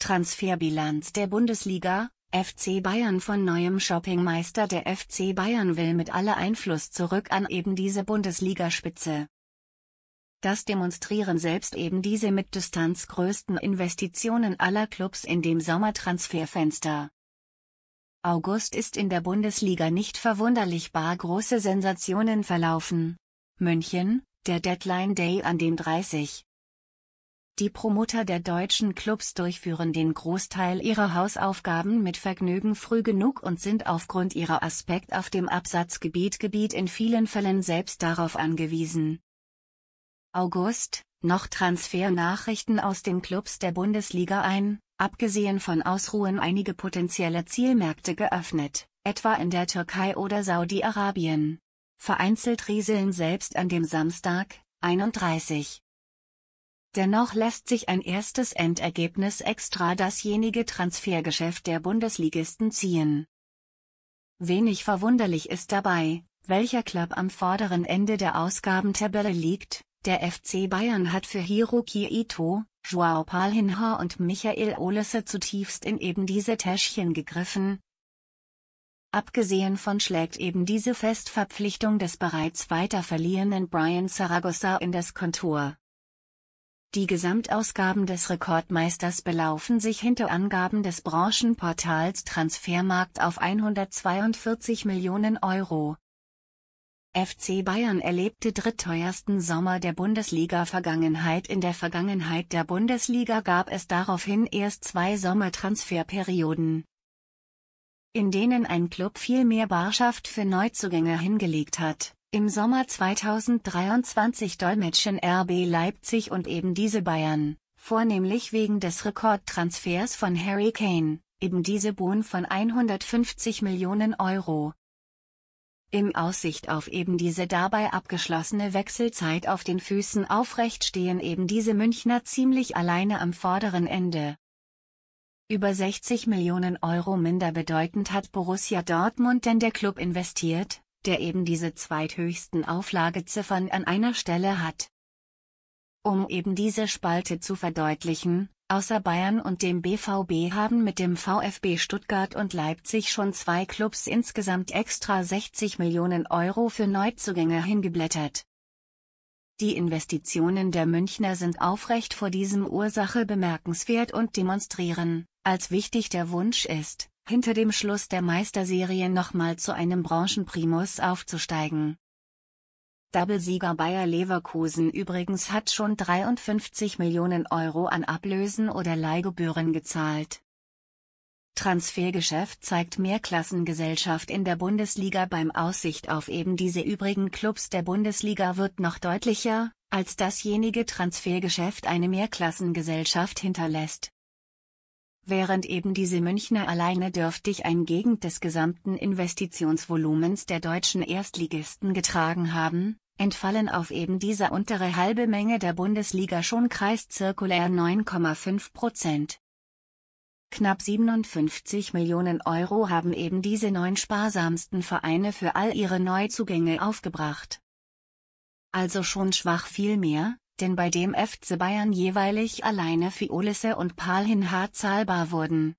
Transferbilanz der Bundesliga, FC Bayern von neuem Shoppingmeister Der FC Bayern will mit aller Einfluss zurück an eben diese Bundesligaspitze. Das demonstrieren selbst eben diese mit Distanz größten Investitionen aller Clubs in dem Sommertransferfenster. August ist in der Bundesliga nicht verwunderlich bar große Sensationen verlaufen. München, der Deadline Day an dem 30. Die Promoter der deutschen Clubs durchführen den Großteil ihrer Hausaufgaben mit Vergnügen früh genug und sind aufgrund ihrer Aspekt auf dem Absatzgebiet Gebiet in vielen Fällen selbst darauf angewiesen. August, noch Transfernachrichten aus den Clubs der Bundesliga ein, abgesehen von Ausruhen einige potenzielle Zielmärkte geöffnet, etwa in der Türkei oder Saudi-Arabien. Vereinzelt rieseln selbst an dem Samstag, 31. Dennoch lässt sich ein erstes Endergebnis extra dasjenige Transfergeschäft der Bundesligisten ziehen. Wenig verwunderlich ist dabei, welcher Club am vorderen Ende der Ausgabentabelle liegt. Der FC Bayern hat für Hiroki Ito, Joao Palhinha und Michael Olise zutiefst in eben diese Täschchen gegriffen. Abgesehen von schlägt eben diese Festverpflichtung des bereits weiter verliehenen Brian Saragossa in das Kontor. Die Gesamtausgaben des Rekordmeisters belaufen sich hinter Angaben des Branchenportals Transfermarkt auf 142 Millionen Euro. FC Bayern erlebte drittteuersten Sommer der Bundesliga-Vergangenheit. In der Vergangenheit der Bundesliga gab es daraufhin erst zwei Sommertransferperioden, in denen ein Club viel mehr Barschaft für Neuzugänge hingelegt hat. Im Sommer 2023 dolmetschen RB Leipzig und eben diese Bayern, vornehmlich wegen des Rekordtransfers von Harry Kane, eben diese Bohnen von 150 Millionen Euro. Im Aussicht auf eben diese dabei abgeschlossene Wechselzeit auf den Füßen aufrecht stehen eben diese Münchner ziemlich alleine am vorderen Ende. Über 60 Millionen Euro minder bedeutend hat Borussia Dortmund denn der Club investiert, der eben diese zweithöchsten Auflageziffern an einer Stelle hat. Um eben diese Spalte zu verdeutlichen, außer Bayern und dem BVB haben mit dem VfB Stuttgart und Leipzig schon zwei Clubs insgesamt extra 60 Millionen Euro für Neuzugänge hingeblättert. Die Investitionen der Münchner sind aufrecht vor diesem Ursache bemerkenswert und demonstrieren, als wichtig der Wunsch ist, hinter dem Schluss der Meisterserie nochmal zu einem Branchenprimus aufzusteigen. Doublesieger Bayer Leverkusen übrigens hat schon 53 Millionen Euro an Ablösen oder Leihgebühren gezahlt. Transfergeschäft zeigt Mehrklassengesellschaft in der Bundesliga beim Aussicht auf eben diese übrigen Clubs der Bundesliga wird noch deutlicher, als dasjenige Transfergeschäft eine Mehrklassengesellschaft hinterlässt während eben diese Münchner alleine dürftig ein Gegend des gesamten Investitionsvolumens der deutschen Erstligisten getragen haben, entfallen auf eben diese untere halbe Menge der Bundesliga schon kreiszirkulär 9,5 Prozent. Knapp 57 Millionen Euro haben eben diese neun sparsamsten Vereine für all ihre Neuzugänge aufgebracht. Also schon schwach viel mehr, denn bei dem FC Bayern jeweilig alleine für Ulisse und Palhin hart zahlbar wurden.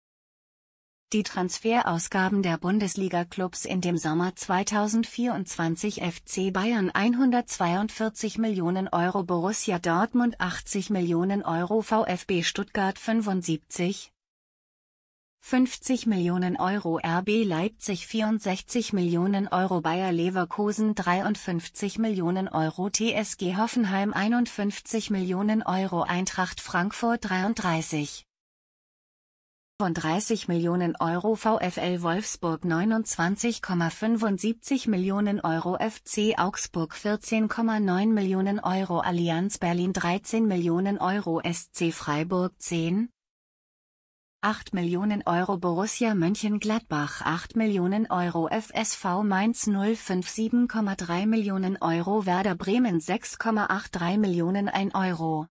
Die Transferausgaben der Bundesliga-Clubs in dem Sommer 2024 FC Bayern 142 Millionen Euro Borussia Dortmund 80 Millionen Euro VfB Stuttgart 75, 50 Millionen Euro RB Leipzig 64 Millionen Euro Bayer Leverkusen 53 Millionen Euro TSG Hoffenheim 51 Millionen Euro Eintracht Frankfurt 33 von 30 Millionen Euro VfL Wolfsburg 29,75 Millionen Euro FC Augsburg 14,9 Millionen Euro Allianz Berlin 13 Millionen Euro SC Freiburg 10 8 Millionen Euro Borussia Mönchengladbach 8 Millionen Euro FSV Mainz 05 7,3 Millionen Euro Werder Bremen 6,83 Millionen 1 Euro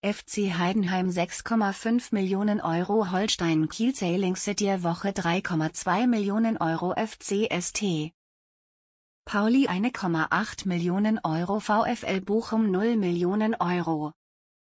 FC Heidenheim 6,5 Millionen Euro Holstein Kiel Sailing City Woche 3,2 Millionen Euro FCST Pauli 1,8 Millionen Euro VfL Bochum 0 Millionen Euro